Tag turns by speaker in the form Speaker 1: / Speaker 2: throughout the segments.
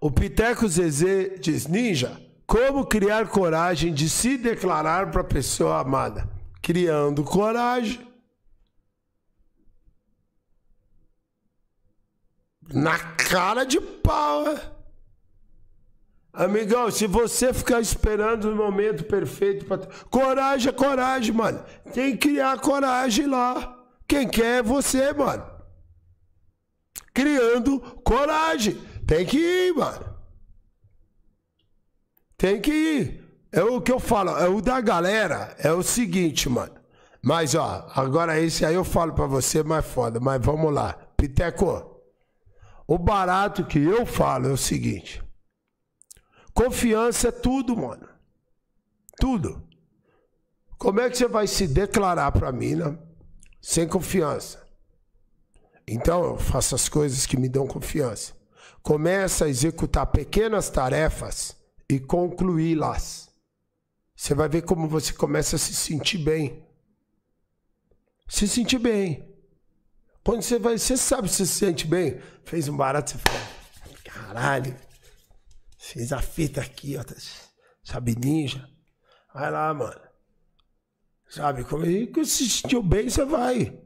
Speaker 1: O Piteco Zezé diz: Ninja, como criar coragem de se declarar para a pessoa amada? Criando coragem. Na cara de pau, é? Amigão, se você ficar esperando o momento perfeito para. Coragem é coragem, mano. Tem que criar coragem lá. Quem quer é você, mano. Criando coragem. Tem que ir, mano. Tem que ir. É o que eu falo, é o da galera é o seguinte, mano. Mas, ó, agora esse aí eu falo pra você, mais é foda. Mas vamos lá. Piteco, o barato que eu falo é o seguinte. Confiança é tudo, mano. Tudo. Como é que você vai se declarar pra mina sem confiança? Então eu faço as coisas que me dão confiança. Começa a executar pequenas tarefas e concluí-las. Você vai ver como você começa a se sentir bem. Se sentir bem. Quando você vai, você sabe se se sente bem. Fez um barato, você fala, caralho, fez a fita aqui, ó, tá- sabe ninja? Vai lá, mano. Sabe, como é se sentiu bem, você vai.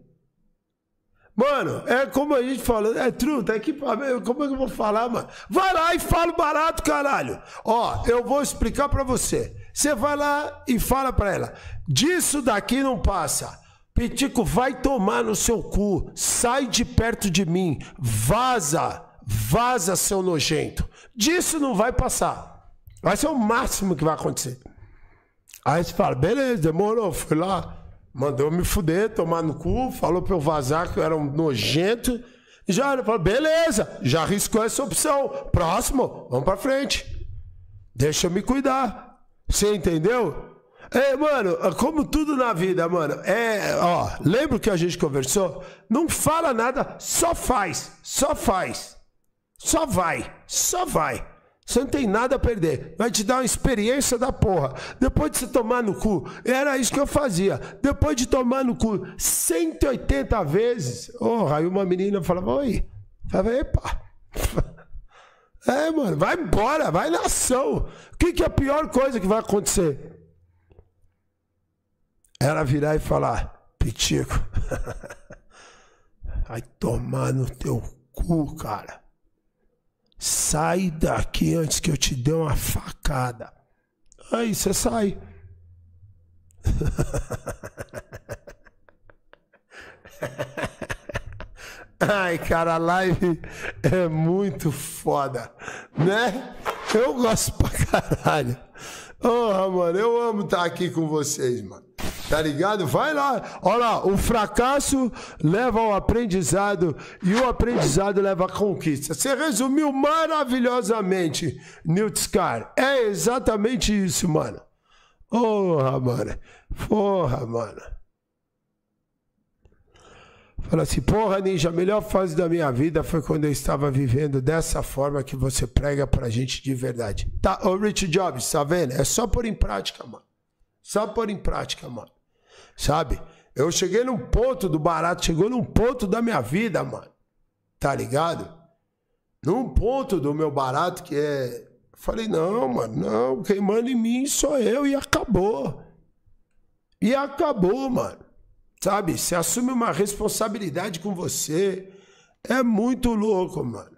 Speaker 1: Mano, é como a gente fala, é truta, tá equipamento, como é que eu vou falar, mano? Vai lá e fala barato, caralho. Ó, eu vou explicar para você. Você vai lá e fala para ela, disso daqui não passa. Pitico, vai tomar no seu cu, sai de perto de mim, vaza, vaza, seu nojento. Disso não vai passar. Vai ser o máximo que vai acontecer. Aí você fala, beleza, demorou, fui lá. Mandou me fuder, tomar no cu, falou pra eu vazar que eu era um nojento. Já ele falou, beleza, já arriscou essa opção. Próximo, vamos pra frente. Deixa eu me cuidar. Você entendeu? É, mano, como tudo na vida, mano, é, ó, lembra que a gente conversou? Não fala nada, só faz, só faz. Só vai, só vai. Você não tem nada a perder. Vai te dar uma experiência da porra. Depois de se tomar no cu, era isso que eu fazia. Depois de tomar no cu 180 vezes, oh, aí uma menina falava, oi. Falava, epa. É, mano, vai embora, vai na ação. O que, que é a pior coisa que vai acontecer? Ela virar e falar, Pitico, vai tomar no teu cu, cara sai daqui antes que eu te dê uma facada. Aí você sai. Ai, cara, a live é muito foda, né? Eu gosto pra caralho. Oh, mano, eu amo estar tá aqui com vocês, mano. Tá ligado? Vai lá. Olha lá, o fracasso leva ao aprendizado e o aprendizado leva à conquista. Você resumiu maravilhosamente, Scar. É exatamente isso, mano. Porra, mano. Porra, mano. Fala assim, porra, ninja, a melhor fase da minha vida foi quando eu estava vivendo dessa forma que você prega pra gente de verdade. Tá, ô Rich Jobs, tá vendo? É só pôr em prática, mano. Sabe pôr em prática, mano. Sabe? Eu cheguei num ponto do barato, chegou num ponto da minha vida, mano. Tá ligado? Num ponto do meu barato que é. Falei, não, mano, não, quem manda em mim sou eu e acabou. E acabou, mano. Sabe? Você assume uma responsabilidade com você. É muito louco, mano.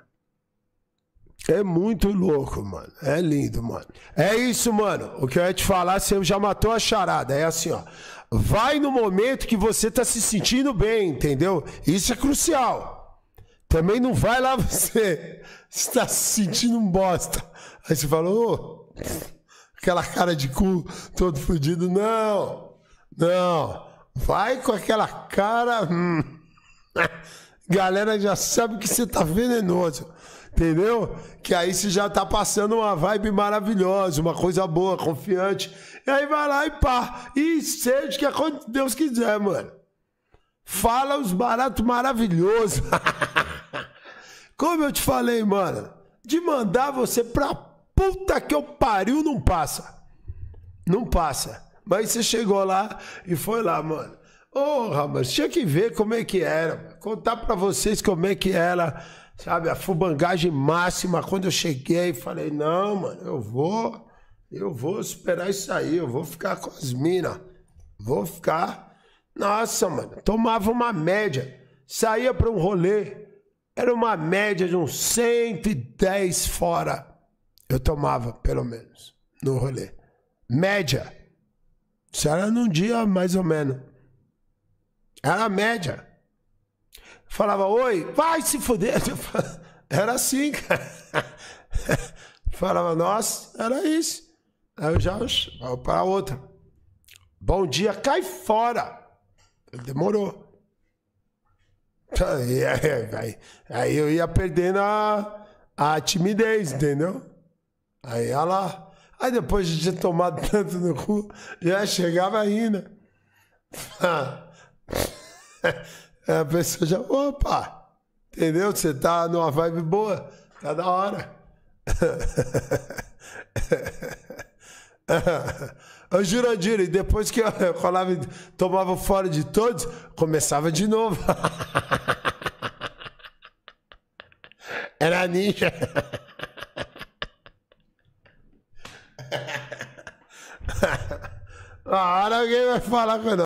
Speaker 1: É muito louco, mano. É lindo, mano. É isso, mano. O que eu ia te falar, você já matou a charada. É assim, ó. Vai no momento que você tá se sentindo bem, entendeu? Isso é crucial. Também não vai lá você. Você tá se sentindo um bosta. Aí você falou, ô. aquela cara de cu todo fudido. Não, não. Vai com aquela cara. Hum. galera já sabe que você tá venenoso. Entendeu? Que aí você já tá passando uma vibe maravilhosa, uma coisa boa, confiante. E aí vai lá e pá. E seja o que é Deus quiser, mano. Fala os baratos maravilhosos. Como eu te falei, mano, de mandar você pra puta que eu pariu, não passa. Não passa. Mas você chegou lá e foi lá, mano. Ô, oh, tinha que ver como é que era. Contar para vocês como é que era, sabe, a fubangagem máxima. Quando eu cheguei, falei, não, mano, eu vou, eu vou superar isso aí, eu vou ficar com as minas. Vou ficar. Nossa, mano, tomava uma média. Saía para um rolê, era uma média de uns 110 fora. Eu tomava, pelo menos, no rolê. Média. Isso era num dia mais ou menos. Era a média. Falava, oi, vai se fuder. Era assim, cara. Falava, nossa, era isso. Aí eu já para outra. Bom dia, cai fora. Demorou. Aí, aí, aí, eu ia perdendo a, a timidez, entendeu? Aí ela. Aí depois de ter tomado tanto no cu, já chegava ainda. Ah, É, a pessoa já, opa, entendeu? Você tá numa vibe boa, tá da hora. Ô Jurandir, e depois que eu colava, tomava fora de todos, começava de novo. Era ninja. Uma ah, hora alguém vai falar com nós.